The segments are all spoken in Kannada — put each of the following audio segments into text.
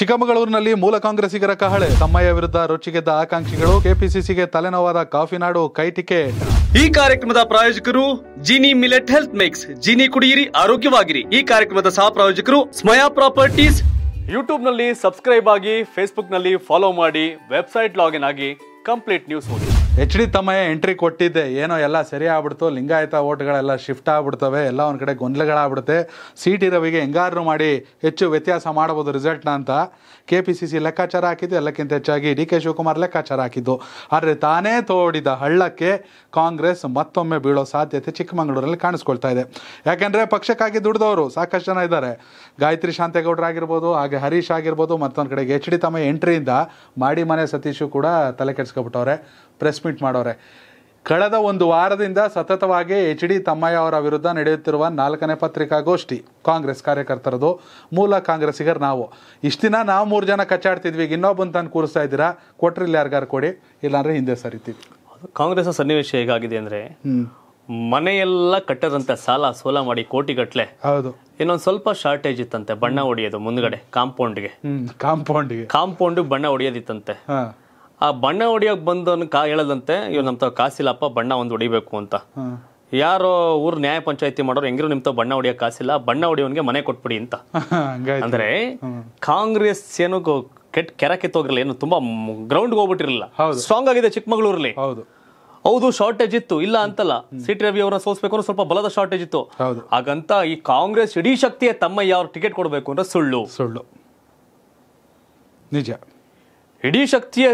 ಚಿಕ್ಕಮಗಳೂರಿನಲ್ಲಿ ಮೂಲ ಕಾಂಗ್ರೆಸ್ಸಿಗರ ಕಹಳೆ ತಮ್ಮಯ್ಯ ವಿರುದ್ಧ ರೊಚ್ಚಿಗೆದ್ದ ಆಕಾಂಕ್ಷಿಗಳು ಕೆಪಿಸಿಸಿಗೆ ತಲೆನೋವಾದ ಕಾಫಿನಾಡು ಕೈ ಟಿಕೆಟ್ ಈ ಕಾರ್ಯಕ್ರಮದ ಪ್ರಾಯೋಜಕರು Jini millet health mix Jini ಕುಡಿಯಿರಿ ಆರೋಗ್ಯವಾಗಿರಿ ಈ ಕಾರ್ಯಕ್ರಮದ ಸಹ ಪ್ರಾಯೋಜಕರು ಸ್ಮಯಾ ಪ್ರಾಪರ್ಟೀಸ್ ಯೂಟ್ಯೂಬ್ ನಲ್ಲಿ ಸಬ್ಸ್ಕ್ರೈಬ್ ಆಗಿ ಫೇಸ್ಬುಕ್ ನಲ್ಲಿ ಫಾಲೋ ಮಾಡಿ ವೆಬ್ಸೈಟ್ ಲಾಗಿನ್ ಆಗಿ ಕಂಪ್ಲೀಟ್ ನ್ಯೂಸ್ ಓದಿ ಎಚ್ ಡಿ ತಮ್ಮಯ್ಯ ಎಂಟ್ರಿ ಕೊಟ್ಟಿದ್ದೆ ಏನೋ ಎಲ್ಲ ಸರಿ ಆಗ್ಬಿಡ್ತು ಲಿಂಗಾಯತ ಓಟ್ಗಳೆಲ್ಲ ಶಿಫ್ಟ್ ಆಗ್ಬಿಡ್ತವೆ ಎಲ್ಲ ಒಂದು ಕಡೆ ಗೊಂದಲಗಳಾಗ್ಬಿಡುತ್ತೆ ಸಿ ಟಿ ರವಿಗೆ ಹೆಂಗಾರು ಮಾಡಿ ಹೆಚ್ಚು ವ್ಯತ್ಯಾಸ ಮಾಡ್ಬೋದು ರಿಸಲ್ಟ್ನ ಅಂತ ಕೆ ಪಿ ಸಿ ಸಿ ಲೆಕ್ಕಾಚಾರ ಹಾಕಿದ್ದು ಎಲ್ಲಕ್ಕಿಂತ ಹೆಚ್ಚಾಗಿ ಡಿ ಕೆ ಶಿವಕುಮಾರ್ ಲೆಕ್ಕಾಚಾರ ಹಾಕಿದ್ದು ಆದರೆ ತಾನೇ ತೋಡಿದ ಹಳ್ಳಕ್ಕೆ ಕಾಂಗ್ರೆಸ್ ಮತ್ತೊಮ್ಮೆ ಬೀಳೋ ಸಾಧ್ಯತೆ ಚಿಕ್ಕಮಗಳೂರಲ್ಲಿ ಕಾಣಿಸ್ಕೊಳ್ತಾ ಇದೆ ಯಾಕೆಂದರೆ ಪಕ್ಷಕ್ಕಾಗಿ ದುಡಿದವರು ಸಾಕಷ್ಟು ಜನ ಇದ್ದಾರೆ ಗಾಯತ್ರಿ ಶಾಂತೇಗೌಡರು ಆಗಿರ್ಬೋದು ಹಾಗೆ ಹರೀಶ್ ಆಗಿರ್ಬೋದು ಮತ್ತೊಂದು ಕಡೆಗೆ ಎಚ್ ಡಿ ತಮ್ಮ ಎಂಟ್ರಿಯಿಂದ ಮಾಡಿ ಮನೆ ಸತೀಶು ಕೂಡ ತಲೆ ಕೆಡಿಸ್ಕೊಬಿಟ್ಟವ್ರೆ ಪ್ರೆಸ್ ಮೀಟ್ ಮಾಡೋರೆ ಕಳೆದ ಒಂದು ವಾರದಿಂದ ಸತತವಾಗಿ ಎಚ್ ಡಿ ತಮ್ಮಯ್ಯ ಅವರ ವಿರುದ್ಧ ನಡೆಯುತ್ತಿರುವ ನಾಲ್ಕನೇ ಪತ್ರಿಕಾಗೋಷ್ಠಿ ಕಾಂಗ್ರೆಸ್ ಕಾರ್ಯಕರ್ತರದು ಮೂಲ ಕಾಂಗ್ರೆಸ್ಸಿಗರು ನಾವು ಇಷ್ಟು ದಿನ ನಾವು ಮೂರು ಜನ ಕಚ್ಚಾಡ್ತಿದ್ವಿ ಈಗ ಇನ್ನೊಬ್ಬನ ತಾನು ಕೂರಿಸ್ತಾ ಇದ್ದೀರಾ ಕೊಟ್ರಿಲ್ಲ ಯಾರಿಗಾರು ಕೊಡಿ ಇಲ್ಲಾಂದರೆ ಹಿಂದೆ ಸರಿತೀವಿ ಕಾಂಗ್ರೆಸ್ ಸನ್ನಿವೇಶ ಹೇಗಾಗಿದೆ ಅಂದರೆ ಮನೆಯೆಲ್ಲ ಕಟ್ಟದಂತೆ ಸಾಲ ಸೋಲ ಮಾಡಿ ಕೋಟಿಗಟ್ಟಲೆ ಹೌದು ಇನ್ನೊಂದು ಸ್ವಲ್ಪ ಶಾರ್ಟೇಜ್ ಇತ್ತಂತೆ ಬಣ್ಣ ಹೊಡೆಯೋದು ಮುಂದ್ಗಡೆ ಕಾಂಪೌಂಡ್ಗೆ ಕಾಂಪೌಂಡ್ಗೆ ಕಾಂಪೌಂಡ್ ಬಣ್ಣ ಹೊಡೆಯೋದಿತ್ತಂತೆ ಆ ಬಣ್ಣ ಹೊಡಿಯೋಕ್ ಬಂದವನು ಕಾ ಹೇಳದಂತೆ ಇವ್ ನಮ್ಮ ತಾವ ಕಾಸಿಲ್ಲಪ್ಪ ಬಣ್ಣ ಒಂದು ಹೊಡಿಬೇಕು ಅಂತ ಯಾರೋ ಊರು ನ್ಯಾಯ ಪಂಚಾಯತಿ ಮಾಡೋರು ಹೆಂಗಿರು ನಿಮ್ತ ಬಣ್ಣ ಹೊಡಿಯೋಕೆ ಕಾಸಿಲ್ಲ ಬಣ್ಣ ಹೊಡಿಯೋನ್ಗೆ ಮನೆ ಕೊಟ್ಬಿಡಿ ಅಂತ ಅಂದ್ರೆ ಕಾಂಗ್ರೆಸ್ ಏನು ಕೆಟ್ಟ ಕೆರ ಕೆತ್ತೋಗಿರಲಿ ಏನು ತುಂಬಾ ಗ್ರೌಂಡ್ ಹೋಗ್ಬಿಟ್ಟಿರಲಿಲ್ಲ ಸ್ಟ್ರಾಂಗ್ ಆಗಿದೆ ಚಿಕ್ಕಮಗಳೂರಲ್ಲಿ ಹೌದು ಶಾರ್ಟೇಜ್ ಇತ್ತು ಇಲ್ಲ ಅಂತಲ್ಲ ಸಿಟಿ ರವಿ ಅವರನ್ನ ಸೋಸ್ಬೇಕು ಅಂದ್ರೆ ಸ್ವಲ್ಪ ಬಲದ ಶಾರ್ಟೇಜ್ ಇತ್ತು ಹಾಗಂತ ಈ ಕಾಂಗ್ರೆಸ್ ಇಡೀ ಶಕ್ತಿಯೇ ತಮ್ಮ ಯಾವ ಟಿಕೆಟ್ ಕೊಡಬೇಕು ಅಂದ್ರೆ ಸುಳ್ಳು ಸುಳ್ಳು ನಿಜ ಇಡೀ ಶಕ್ತಿಯ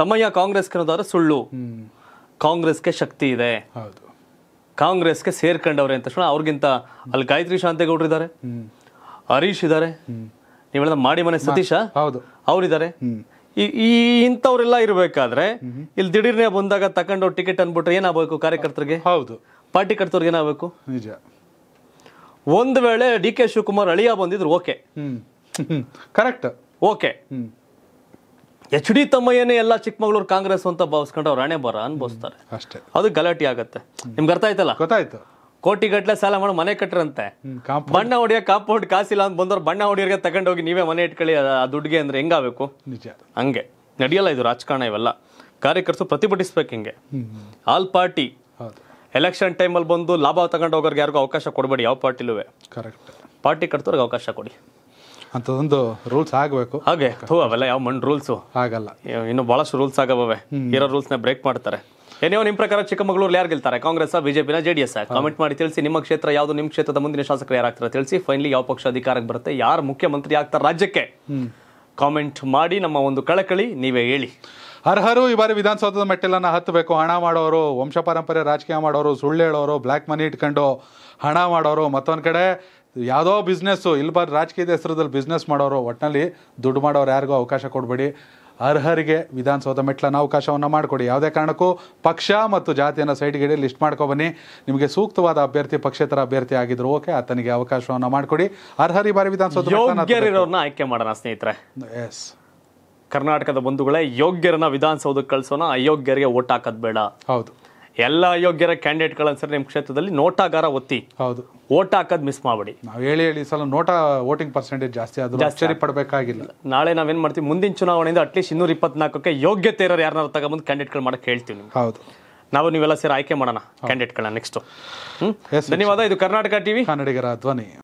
ತಮ್ಮಯ್ಯ ಕಾಂಗ್ರೆಸ್ಗೆ ಅನ್ನೋದಾದ್ರೆ ಸುಳ್ಳು ಕಾಂಗ್ರೆಸ್ಗೆ ಶಕ್ತಿ ಇದೆ ಕಾಂಗ್ರೆಸ್ಗೆ ಸೇರ್ಕೊಂಡವ್ರೆ ಅಂತ ಅವ್ರಿಗಿಂತ ಅಲ್ಲಿ ಗಾಯತ್ರಿ ಶಾಂತೇಗೌಡ್ರು ಇದ್ದಾರೆ ಹರೀಶ್ ಇದ್ದಾರೆ ಹೇಳಿದ ಮಾಡಿ ಮನೆ ಸತೀಶ ಹೌದು ಅವರಿದ್ದಾರೆ ಈ ಇಂಥವ್ರೆಲ್ಲ ಇರಬೇಕಾದ್ರೆ ಇಲ್ಲಿ ದಿಢೀರ್ನೇ ಬಂದಾಗ ತಕೊಂಡು ಟಿಕೆಟ್ ಅನ್ಬಿಟ್ರೆ ಏನಾಗಬೇಕು ಕಾರ್ಯಕರ್ತರಿಗೆ ಹೌದು ಪಾರ್ಟಿ ಕರ್ತವ್ರಿಗೆ ಏನಾಗಬೇಕು ನಿಜ ಒಂದು ವೇಳೆ ಡಿ ಕೆ ಶಿವಕುಮಾರ್ ಅಳಿಯ ಬಂದಿದ್ರು okay correct okay H D ತಮ್ಮಯ್ಯನೇ ಎಲ್ಲ ಚಿಕ್ಕಮಗಳೂರು ಕಾಂಗ್ರೆಸ್ ಅಂತ ಭಾವಿಸ್ಕೊಂಡು ಅವ್ರು ಹಣೆ ಬರ ಅನ್ಭವಿಸ್ತಾರೆ ಅಷ್ಟೇ ಅದು ಗಲಾಟೆ ಆಗತ್ತೆ ನಿಮ್ಗೆ ಅರ್ಥ ಆಯ್ತಲ್ಲ ಗೊತ್ತಾಯ್ತು ಕೋಟಿ ಗಟ್ಲೆ ಸಾಲ ಮಾಡಿ ಮನೆ ಕಟ್ಟರಂತೆ ಬಣ್ಣ ಹೊಡಿಯ ಕಾಂಪೌಂಡ್ ಕಾಸಿಲ್ಲ ಅಂತ ಬಂದವ್ರು ಬಣ್ಣ ಹೊಡಿಯೋರಿಗೆ ತಗೊಂಡೋಗಿ ನೀವೇ ಮನೆ ಇಟ್ಕೊಳ್ಳಿ ಆ ದುಡ್ಡಿಗೆ ಅಂದ್ರೆ ಹೆಂಗಾಗಬೇಕು ನಿಜ ಹಂಗೆ ನಡೆಯಲ್ಲ ಇದು ರಾಜಕಾರಣ ಇವೆಲ್ಲ ಕಾರ್ಯಕರ್ತರು ಪ್ರತಿಭಟಿಸ್ಬೇಕು ಹಿಂಗೆ ಆಲ್ ಪಾರ್ಟಿ ಎಲೆಕ್ಷನ್ ಟೈಮಲ್ಲಿ ಬಂದು ಲಾಭ ತಗೊಂಡು ಹೋಗೋರಿಗೆ ಯಾರಿಗೂ ಅವಕಾಶ ಕೊಡಬೇಡಿ ಯಾವ ಪಾರ್ಟಿಲೂ ಕರೆಕ್ಟ್ ಪಾರ್ಟಿ ಕಟ್ತವ್ರಿಗೆ ಅವಕಾಶ ಕೊಡಿ ಅಂತದೊಂದು ರೂಲ್ಸ್ ಆಗಬೇಕು ಹಾಗೆ ಅವೆಲ್ಲ ಯಾವ ಮಣ್ಣು ರೂಲ್ಸು ಆಗಲ್ಲ ಇನ್ನು ಭಾಳಷ್ಟು ರೂಲ್ಸ್ ಆಗವೆ ಇರೋ ರೂಲ್ಸ್ನ ಬ್ರೇಕ್ ಮಾಡ್ತಾರೆ ಏನೋ ನಿಮ್ಮ ಪ್ರಕಾರ ಚಿಕ್ಕಮಗಳೂರು ಯಾರು ಗೆಲ್ತಾರೆ ಕಾಂಗ್ರೆಸ್ ನ ಜೆಡಿಎಸ್ ಕಾಮೆಂಟ್ ಮಾಡಿ ತಿಳಿಸಿ ನಿಮ್ಮ ಕ್ಷೇತ್ರ ಯಾವುದು ನಿಮ್ಮ ಕ್ಷೇತ್ರದ ಮುಂದಿನ ಶಾಸಕರು ಯಾರಾಗ್ತಾರೆ ತಿಳಿಸಿ ಫೈನಲಿ ಯಾವ ಪಕ್ಷ ಅಧಿಕಾರಕ್ಕೆ ಬರುತ್ತೆ ಯಾರು ಮುಖ್ಯಮಂತ್ರಿ ಆಗ್ತಾರೆ ರಾಜ್ಯಕ್ಕೆ ಕಾಮೆಂಟ್ ಮಾಡಿ ನಮ್ಮ ಒಂದು ಕಳಕಳಿ ನೀವೇ ಹೇಳಿ ಅರ್ಹರು ಈ ಬಾರಿ ವಿಧಾನಸೌಧದ ಮೆಟ್ಟಿಲನ್ನು ಹತ್ತಬೇಕು ಹಣ ಮಾಡೋರು ವಂಶ ಪರಂಪರೆ ರಾಜಕೀಯ ಮಾಡೋರು ಸುಳ್ಳು ಹೇಳೋರು ಬ್ಲ್ಯಾಕ್ ಮನಿ ಇಟ್ಕೊಂಡು ಹಣ ಮಾಡೋರು ಮತ್ತೊಂದು ಕಡೆ ಯಾವುದೋ ಬಿಸ್ನೆಸ್ಸು ಇಲ್ಲಿ ಬಾರಿ ರಾಜಕೀಯದ ಹೆಸರದಲ್ಲಿ ಬಿಸ್ನೆಸ್ ಮಾಡೋರು ಒಟ್ಟಿನಲ್ಲಿ ದುಡ್ಡು ಮಾಡೋರು ಯಾರಿಗೂ ಅವಕಾಶ ಕೊಡಬೇಡಿ ಅರ್ಹರಿಗೆ ವಿಧಾನಸೌಧ ಮೆಟ್ಲನ ಅವಕಾಶವನ್ನು ಮಾಡಿಕೊಡಿ ಯಾವುದೇ ಕಾರಣಕ್ಕೂ ಪಕ್ಷ ಮತ್ತು ಜಾತಿಯನ್ನು ಸೈಡ್ಗೆ ಲಿಸ್ಟ್ ಮಾಡ್ಕೊಬನ್ನಿ ನಿಮಗೆ ಸೂಕ್ತವಾದ ಅಭ್ಯರ್ಥಿ ಪಕ್ಷೇತರ ಅಭ್ಯರ್ಥಿ ಆಗಿದ್ರು ಓಕೆ ಆತನಿಗೆ ಅವಕಾಶವನ್ನು ಮಾಡಿಕೊಡಿ ಅರ್ಹರಿ ಬಾರಿ ವಿಧಾನಸೌಧ ಆಯ್ಕೆ ಮಾಡೋಣ ಸ್ನೇಹಿತರೆ ಎಸ್ ಕರ್ನಾಟಕದ ಬಂಧುಗಳೇ ಯೋಗ್ಯರನ್ನ ವಿಧಾನಸೌಧಕ್ಕೆ ಕಳಿಸೋಣ ಅಯೋಗ್ಯರಿಗೆ ಓಟ್ ಹಾಕೋದು ಬೇಡ ಹೌದು ಎಲ್ಲ ಅಯೋಗ್ಯರ ಕ್ಯಾಂಡಿಡೇಟ್ಗಳ ಸರ್ ನಿಮ್ಮ ಕ್ಷೇತ್ರದಲ್ಲಿ ನೋಟಾಗಾರ ಒತ್ತಿ ಹೌದು ಓಟ್ ಹಾಕೋದು ಮಿಸ್ ಮಾಡಬೇಡಿ ನಾವು ಹೇಳಿ ಹೇಳಿ ಸಲ ನೋಟಾ ವೋಟಿಂಗ್ ಪರ್ಸೆಂಟೇಜ್ ಜಾಸ್ತಿ ಆದ್ರೂ ಆಶ್ಚರ್ಯ ಪಡಬೇಕಾಗಿಲ್ಲ ನಾಳೆ ನಾವೇನು ಮಾಡ್ತೀವಿ ಮುಂದಿನ ಚುನಾವಣೆಯಿಂದ ಅಟ್ಲೀಸ್ಟ್ ಇನ್ನೂರ ಇಪ್ಪತ್ನಾಲ್ಕಕ್ಕೆ ಯೋಗ್ಯತೆ ಇರೋರು ಯಾರನ್ನ ತಗೊಂಬಂದು ಕ್ಯಾಂಡಿಡೇಟ್ಗಳು ಮಾಡಕ್ಕೆ ಹೇಳ್ತೀವಿ ನಿಮ್ಗೆ ಹೌದು ನಾವು ನೀವೆಲ್ಲ ಸೇರಿ ಆಯ್ಕೆ ಮಾಡೋಣ ಕ್ಯಾಂಡಿಡೇಟ್ಗಳನ್ನ ನೆಕ್ಸ್ಟು ಧನ್ಯವಾದ ಇದು ಕರ್ನಾಟಕ ಟಿವಿ ಕನ್ನಡಿಗರ ಧ್ವನಿ